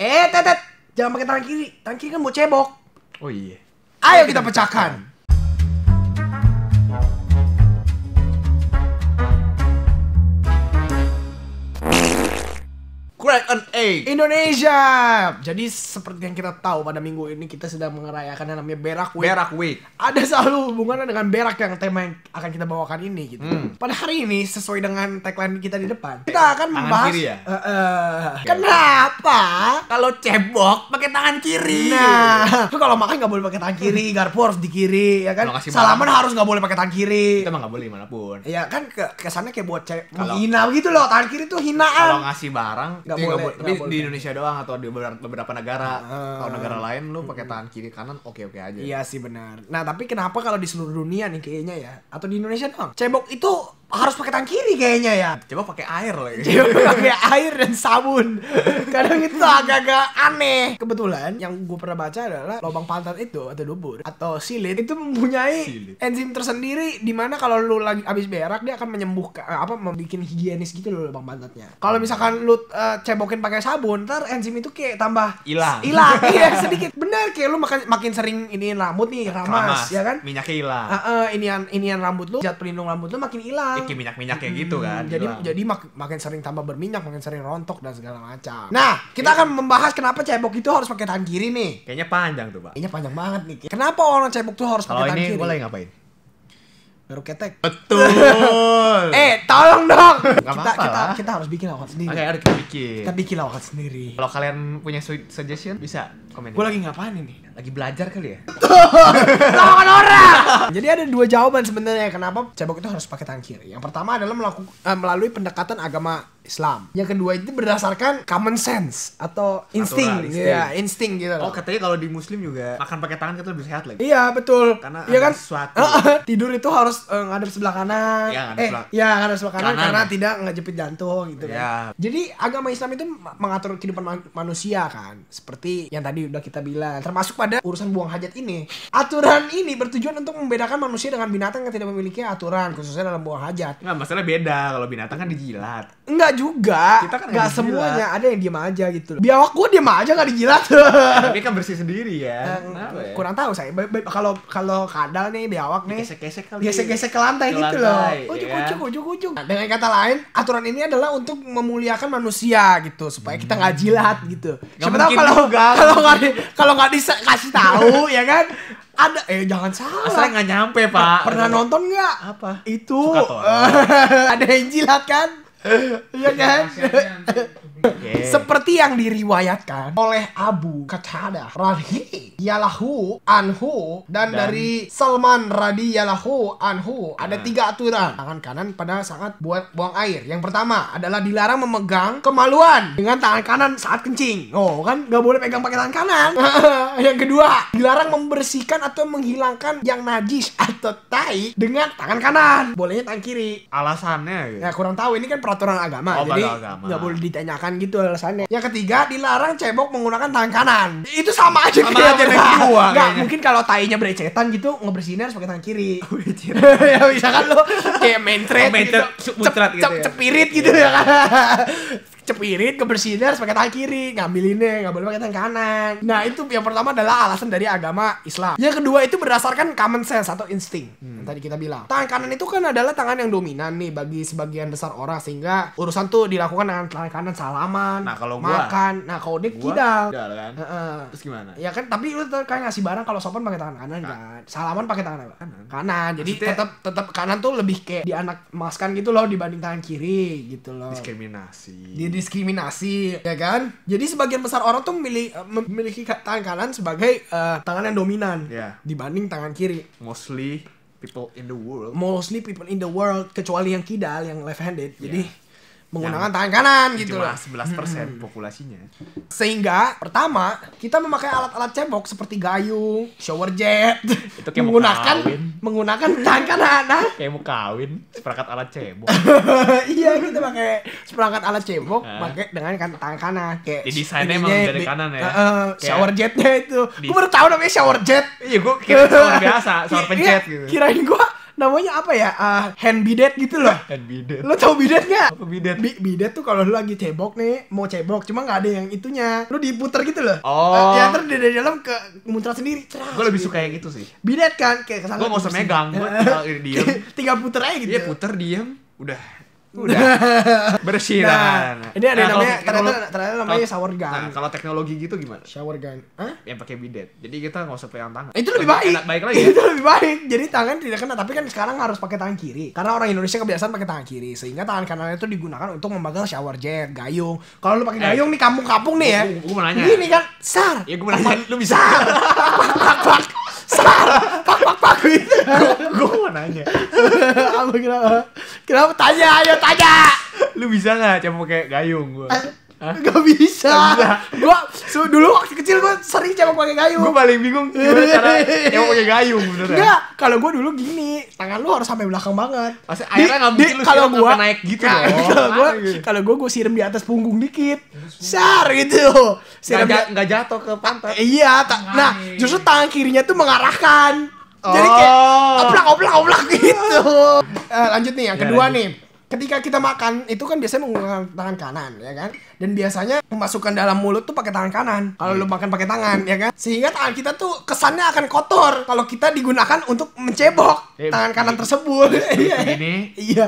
Eh, tetet. Jangan pakai tangan kiri. Tangan kiri kan mau cebok. Oh iya. Ayo kita pecahkan. Crack an Egg Indonesia. Jadi seperti yang kita tahu pada minggu ini kita sedang merayakan yang namanya Berak Week. Berak Week. Ada selalu hubungannya dengan berak yang tema yang akan kita bawakan ini gitu. Hmm. Pada hari ini sesuai dengan tagline kita di depan, kita akan tangan membahas kiri ya? uh, uh, kenapa kalau cebok pakai tangan kiri. Nah, kalau makan nggak boleh pakai tangan kiri, garpu harus di kiri ya kan. Salaman harus nggak boleh pakai tangan kiri. Itu emang nggak boleh manapun. Iya kan ke kesannya kayak buat cewek hina gitu loh. Tangan kiri tuh hinaan. Kalau ngasih barang Gak iya, boleh, boleh. Tapi gak di Indonesia doang atau di beberapa negara. Uh, negara lain lu pakai tangan kiri kanan oke-oke aja. Iya sih benar. Nah, tapi kenapa kalau di seluruh dunia nih kayaknya ya atau di Indonesia doang? Cebok itu harus pakai tangan kiri kayaknya ya. Coba pakai air ya. Coba pakai air dan sabun. Kadang itu agak-agak aneh. Kebetulan yang gue pernah baca adalah lubang pantat itu atau dubur atau silit itu mempunyai silit. enzim tersendiri di mana kalau lu lagi abis berak dia akan menyembuhkan eh, apa membuat higienis gitu loh lubang pantatnya. Kalau hmm. misalkan lu uh, cebokin pakai sabun, ntar enzim itu kayak tambah hilang. Hilang iya sedikit. Bener kayak lu makan makin sering ini rambut nih ramas, ramas ya kan? Minyaknya hilang. Uh, uh, inian inian rambut lu, zat pelindung rambut lu makin hilang memiliki minyak-minyak kayak gitu kan. Jadi hilang. jadi mak makin sering tambah berminyak, makin sering rontok dan segala macam. Nah, kita iya. akan membahas kenapa cebok itu harus pakai tangan kiri nih. Kayaknya panjang tuh, Pak. Kayaknya panjang banget nih. Kenapa orang cebok tuh harus pakai tangan kiri? Kalau ini boleh ngapain? baru ketek. Betul. eh, tolong dong. Gak kita, apa kita, kita harus bikin lawakan sendiri. Oke, okay, kita bikin. Kita bikin lawakan sendiri. Kalau kalian punya suggestion bisa komen. Gue lagi ngapain ini? Lagi belajar kali ya? Lawakan orang. Jadi ada dua jawaban sebenarnya kenapa cebok itu harus pakai tangan Yang pertama adalah melaku, uh, melalui pendekatan agama Islam. Yang kedua itu berdasarkan common sense atau insting, ya insting gitu. Oh katanya kalau di Muslim juga makan pakai tangan kita lebih sehat lagi. Iya betul. Karena ya kan suatu tidur itu harus uh, ngadep sebelah kanan. Ya, ngadep eh, ya ngadep sebelah kanan, kanan karena tidak ngejepit jantung gitu ya. kan. Iya. Jadi agama Islam itu mengatur kehidupan man manusia kan, seperti yang tadi udah kita bilang. Termasuk pada urusan buang hajat ini. Aturan ini bertujuan untuk membedakan manusia dengan binatang yang tidak memiliki aturan khususnya dalam buang hajat. Enggak, masalah beda kalau binatang kan dijilat. Enggak enggak juga. Kita kan enggak semuanya, ada yang diem aja gitu loh. Biawak gua diem aja gak dijilat. Tapi kan bersih sendiri ya. Eh, ya? kurang tahu saya. Kalau kalau kadal nih biawak nih. Gesek-gesek kali. Gesek-gesek ke lantai gitu loh. Ujung-ujung ya. ujuk ujuk. Nah, dengan kata lain, aturan ini adalah untuk memuliakan manusia gitu supaya kita nggak hmm. jilat gitu. Siapa tahu kalau kalau nggak kalau nggak dikasih tahu ya kan ada eh jangan salah saya nggak nyampe pak pernah nonton nggak apa itu ada yang jilat kan Iya dạ, kan? Dạ. Dạ, Seperti yang diriwayatkan oleh Abu Qatada radhi yalahu anhu dan, dan dari Salman radhi yalahu anhu nah. ada tiga aturan tangan kanan pada saat buat buang air. Yang pertama adalah dilarang memegang kemaluan dengan tangan kanan saat kencing. Oh kan nggak boleh pegang pakai tangan kanan. yang kedua dilarang membersihkan atau menghilangkan yang najis atau tai dengan tangan kanan. Bolehnya tangan kiri. Alasannya? Gitu. Ya kurang tahu ini kan peraturan agama. Oh, jadi nggak boleh ditanyakan tangan gitu alasannya. Yang ketiga dilarang cebok menggunakan tangan kanan. Itu sama aja sama kayak yang kedua. Enggak, mungkin kalau tainya berecetan gitu ngebersihinnya harus pakai tangan kiri. Oh, iya, iya. ya bisa kan lo kayak mentret oh, gitu. gitu. Cep, cep, ya. cepirit gitu iya. ya kan cepirit kebersihinnya harus pakai tangan kiri ngambilinnya nggak boleh pakai tangan kanan nah itu yang pertama adalah alasan dari agama Islam yang kedua itu berdasarkan common sense atau insting hmm tadi kita bilang. Tangan kanan itu kan adalah tangan yang dominan nih bagi sebagian besar orang sehingga urusan tuh dilakukan dengan tangan kanan salaman, nah, kalau gua, makan. Nah, kalau Dik kidal. kan. Uh, Terus gimana? Ya kan tapi lu kayak ngasih barang kalau sopan pakai tangan kanan kan. Salaman pakai tangan Kanan. Kanan. Jadi tetap tetap kanan tuh lebih kayak di anak maskan gitu loh dibanding tangan kiri gitu loh. Diskriminasi. Di diskriminasi ya kan? Jadi sebagian besar orang tuh memilih, eh, memiliki tangan kanan sebagai uh, tangan yang dominan yeah. dibanding tangan kiri. Mostly people in the world mostly people in the world kecuali yang kidal yang left handed yeah. jadi menggunakan yang tangan kanan gitu cuma 11 persen hmm. populasinya sehingga pertama kita memakai alat-alat cebok seperti gayung shower jet itu kayak menggunakan menggunakan tangan kanan nah kayak mau kawin seperangkat alat cebok iya kita pakai seperangkat alat cebok pakai dengan kan tangan kanan kayak di desainnya memang dari kanan ya uh, uh, shower jetnya itu gue baru tahu namanya shower jet iya gue kira shower biasa shower iya, pencet gitu kirain gue namanya apa ya? Uh, hand bidet gitu loh. hand bidet. Lo tau bidet gak? Apa bidet? Bi bidet tuh kalau lo lagi cebok nih, mau cebok, cuma nggak ada yang itunya. Lo diputer gitu loh. Oh. Uh, ya terus dari dalam ke muncrat sendiri. Cerah. Gue lebih suka yang itu sih. Bidet kan, kayak kesana. Gue nggak usah megang, gue tinggal diem. Tiga puter aja gitu. Iya puter diem, udah udah Bersih Nah, ini ada nah, namanya ternyata ternyata namanya kalau, shower gun. Nah, kalau teknologi gitu gimana? Shower gun. Hah? Yang pakai bidet. Jadi kita nggak usah pegang tangan. Itu lebih baik. Enak, baik lagi. Itu lebih baik. Jadi tangan tidak kena, tapi kan sekarang harus pakai tangan kiri. Karena orang Indonesia kebiasaan pakai tangan kiri, sehingga tangan kanannya itu digunakan untuk memegang shower jet, gayung. Kalau lu pakai eh, gayung nih kampung-kampung nih ya. Gue mau nanya. Ini kan sar. Ya gue mau nanya, lu bisa. sar pak itu gue mau nanya apa kenapa kenapa tanya ayo tanya lu bisa nggak coba kayak gayung gue eh, nggak Gak bisa. gue, so, dulu waktu kecil gua sering coba pakai gayung. Gua paling bingung gimana cara coba pakai gayung beneran. Enggak, kalau gue dulu gini, tangan lu harus sampai belakang banget. Pasti airnya ngambil lu kalau gua naik gitu ya, Kalau gue, gitu. kalau gua gua siram di atas punggung dikit. Sar gitu. Siram enggak jatuh ke pantai. Iya, ta- nah, nah justru iya. tangan kirinya tuh mengarahkan jadi kayak oh. oblak oblak oblak gitu. uh, lanjut nih yang iya, kedua lanjut. nih. Ketika kita makan itu kan biasanya menggunakan tangan kanan ya kan. Dan biasanya memasukkan dalam mulut tuh pakai tangan kanan. Kalau hmm. lu iya. makan pakai tangan ya kan. Sehingga tangan kita tuh kesannya akan kotor kalau kita digunakan untuk mencebok eh, tangan kanan eh, tersebut. Eh, iya. iya.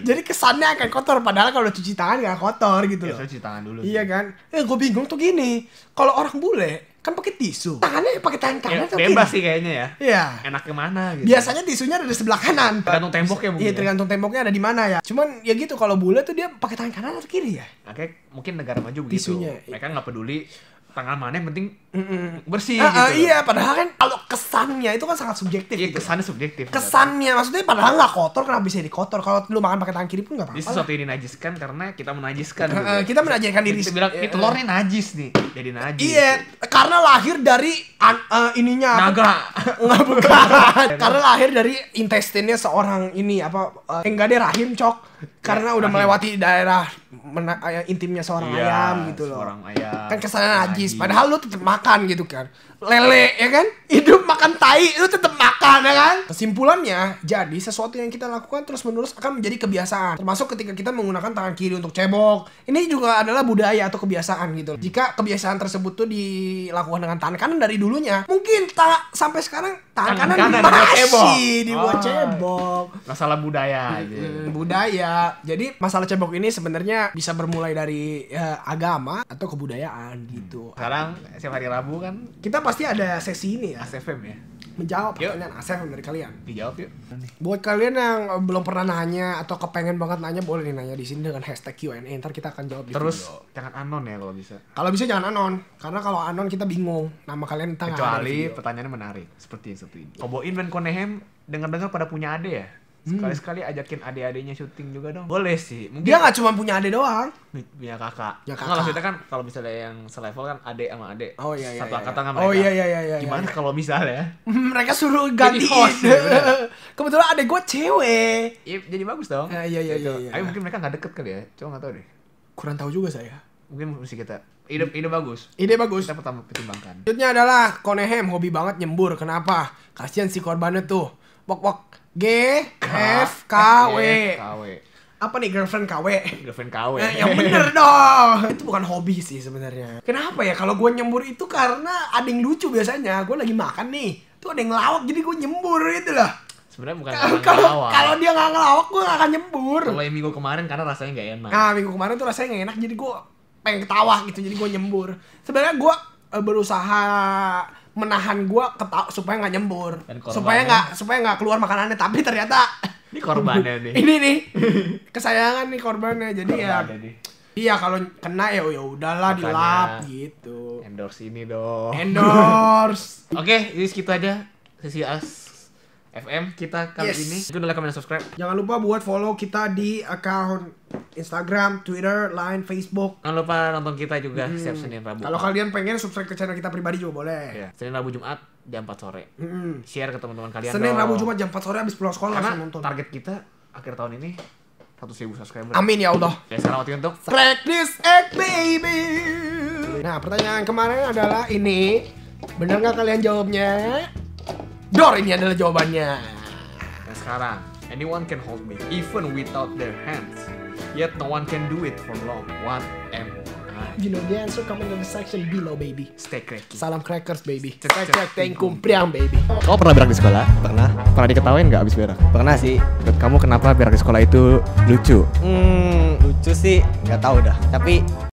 Jadi kesannya akan kotor padahal kalau cuci tangan gak kotor gitu ya, cuci tangan dulu. Iya kan. Eh gue bingung tuh gini. Kalau orang bule kan pakai tisu tangannya ya, pakai tangan kanan ya, bebas sih kayaknya ya iya enak kemana gitu biasanya tisunya ada di sebelah kanan tergantung tembok ya mungkin iya ya. tergantung temboknya ada di mana ya cuman ya gitu kalau bule tuh dia pakai tangan kanan atau kiri ya oke mungkin negara maju begitu tisunya. mereka nggak peduli tangan mana yang penting mm bersih uh, uh, gitu. Iya, padahal kan kalau kesannya itu kan sangat subjektif. Iya, gitu. kesannya subjektif. Kesannya, maksudnya padahal nggak kotor, kenapa bisa kotor? Kalau lu makan pakai tangan kiri pun nggak apa-apa. Ini sesuatu yang dinajiskan karena kita menajiskan. Uh, Kita menajiskan diri. Kita bilang, ini telur nih najis nih, jadi najis. Iya, karena lahir dari an, uh, ininya naga nggak bukan karena lahir dari intestinnya seorang ini apa uh, enggak deh rahim cok karena udah rahim. melewati daerah mena eh, intimnya seorang ya, ayam gitu loh seorang ayam kan kesana najis padahal lu tetap makan gitu kan lele ya kan hidup makan tai itu tetap makan ya kan kesimpulannya jadi sesuatu yang kita lakukan terus menerus akan menjadi kebiasaan termasuk ketika kita menggunakan tangan kiri untuk cebok ini juga adalah budaya atau kebiasaan gitu jika kebiasaan tersebut tuh dilakukan dengan tangan kanan dari dulunya mungkin tak sampai sekarang tangan, tangan kanan, kanan masih dibuat ah. cebok masalah budaya gitu. Hmm, budaya jadi masalah cebok ini sebenarnya bisa bermulai dari ya, agama atau kebudayaan gitu sekarang setiap hari Rabu kan kita pasti ada sesi ini ya. ASFM ya. Menjawab yuk. pertanyaan ASFM dari kalian. Dijawab yuk. Buat kalian yang eh, belum pernah nanya atau kepengen banget nanya boleh nih nanya di sini dengan hashtag Q&A. Ntar kita akan jawab Terus video. jangan anon ya kalau bisa. Kalau bisa jangan anon. Karena kalau anon kita bingung. Nama kalian ntar Kecuali pertanyaannya menarik. Seperti yang satu ini. Koboin dan Konehem dengar-dengar pada punya ade ya? Sekali-sekali hmm. ajakin adik-adiknya syuting juga dong. Boleh sih. Mungkin dia nggak cuma punya adik doang. Punya kakak. Ya kakak. Kalau kita kan kalau misalnya yang selevel kan adik sama adik. Oh iya iya. Satu angkatan iya, iya. Kan oh, mereka. Oh iya iya iya. iya Gimana iya, iya. kalau misalnya? mereka suruh ganti host. Ya, Kebetulan adik gue cewek. Ya, jadi bagus dong. Ya, iya iya gitu. iya. iya, iya. mungkin mereka nggak deket kali ya. Cuma nggak tahu deh. Kurang tahu juga saya. Mungkin mesti kita ide ide bagus. Ide bagus. Kita pertama pertimbangkan. Selanjutnya adalah Konehem hobi banget nyembur. Kenapa? Kasihan si korbannya tuh. Wok wok G F K W. Apa nih girlfriend KW? Girlfriend KW. W. Eh, yang bener dong. Itu bukan hobi sih sebenarnya. Kenapa ya kalau gue nyembur itu karena ada yang lucu biasanya. Gue lagi makan nih, tuh ada yang ngelawak jadi gue nyembur itu lah sebenarnya bukan kalau kalau kalau dia nggak ngelawak gue gak akan nyembur kalau yang minggu kemarin karena rasanya nggak enak nah minggu kemarin tuh rasanya nggak enak jadi gue pengen ketawa gitu jadi gue nyembur sebenarnya gue eh, berusaha menahan gua ketawa supaya nggak nyembur supaya nggak supaya nggak keluar makanannya tapi ternyata ini korbannya nih ini nih kesayangan nih korbannya jadi ya, korbannya ya iya kalau kena ya ya udahlah dilap gitu endorse ini dong endorse oke okay, jadi segitu aja sesi as FM kita kali yes. ini. Itu adalah komen dan subscribe. Jangan lupa buat follow kita di akun Instagram, Twitter, Line, Facebook. Jangan lupa nonton kita juga hmm. setiap Senin Rabu. Kalau kalian pengen subscribe ke channel kita pribadi juga boleh. Yeah. Senin Rabu Jumat jam 4 sore. Hmm. Share ke teman-teman kalian. Senin dong. Rabu Jumat jam 4 sore habis pulang sekolah Karena nonton. target kita akhir tahun ini 100 ribu subscriber. Amin ya Allah. Ya selamat untuk Practice Act Baby. Nah, pertanyaan kemarin adalah ini. Benar nggak kalian jawabnya? Dor ini adalah jawabannya. Nah sekarang, anyone can hold me, even without their hands. Yet no one can do it for long. What am I? You know the answer coming in the section below, baby. Stay cracky. Salam crackers, baby. Crack crack teng priang, baby. Kau pernah berak di sekolah? Pernah. Pernah diketawain nggak abis berak? Pernah sih. Menurut kamu kenapa berak di sekolah itu lucu? Hmm, lucu sih. Nggak tahu dah. Tapi